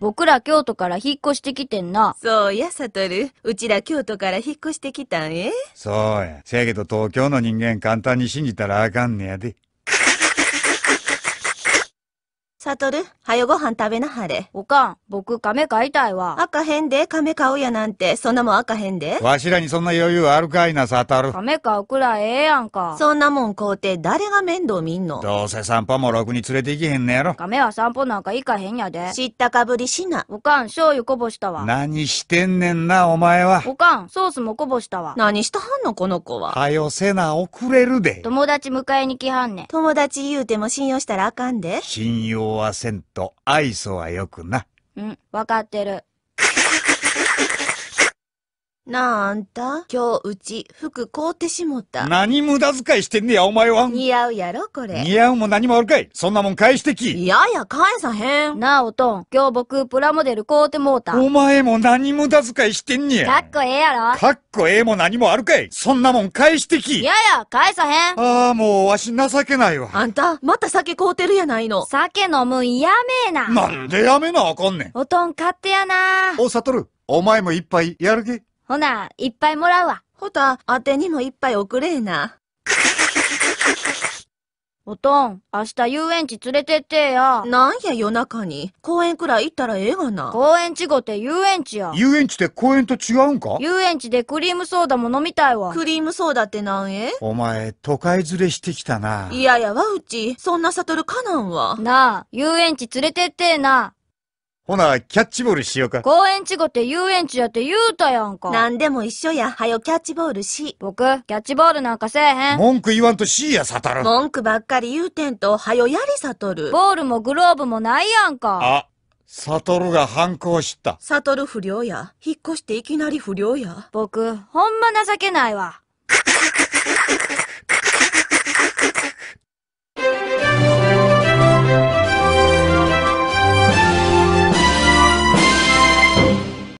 僕ら京都から引っ越してきてんな。そうや、サトル。うちら京都から引っ越してきたんえそうや。せやけど東京の人間簡単に信じたらあかんねやで。サトル、はよご飯食べなはれ。おかん、僕亀買いたいわ。赤へんで、亀買うやなんて、そんなもん赤へんで。わしらにそんな余裕あるかいな、サトル。亀買うくらいええやんか。そんなもん買うて、誰が面倒見んのどうせ散歩もろくに連れて行けへんねやろ。亀は散歩なんか行かへんやで。知ったかぶりしな。おかん、醤油こぼしたわ。何してんねんな、お前は。おかん、ソースもこぼしたわ。何したはんの、この子は。はよせな、遅れるで。友達迎えに来はんねん。友達言うても信用したらあかんで。信用んと愛想はよくな。うん、わかってる。なあ、あんた、今日うち、服買うてしもった。何無駄遣いしてんねや、お前は。似合うやろ、これ。似合うも何もあるかい。そんなもん返してき。いやいや、返さへん。なあ、おとん、今日僕、プラモデル買うてもうた。お前も何無駄遣いしてんねや。かっこええやろ。かっこええも何もあるかい。そんなもん返してき。いやいや、返さへん。ああ、もう、わし情けないわ。あんた、また酒買うてるやないの。酒飲むんやめな。なんでやめなあかんねん。おとん、勝手やな。お、さとる。お前もいっぱいやる気ほな、いっぱいもらうわ。ほた、あてにもいっぱい送れえな。おとん、明日遊園地連れてってや。なんや夜中に。公園くらい行ったらええがな。公園地ごて遊園地や。遊園地って公園と違うんか遊園地でクリームソーダも飲みたいわ。クリームソーダってなんえお前、都会連れしてきたな。いやいやわ、うち。そんな悟るかなんわ。なあ、遊園地連れてってえな。ほな、キャッチボールしようか。公園地ごって遊園地やって言うたやんか。なんでも一緒や。はよキャッチボールし。僕、キャッチボールなんかせえへん。文句言わんとしいや、サタル。文句ばっかり言うてんと、はよやりサトル。ボールもグローブもないやんか。あ、サトルが反抗した。サトル不良や。引っ越していきなり不良や。僕、ほんま情けないわ。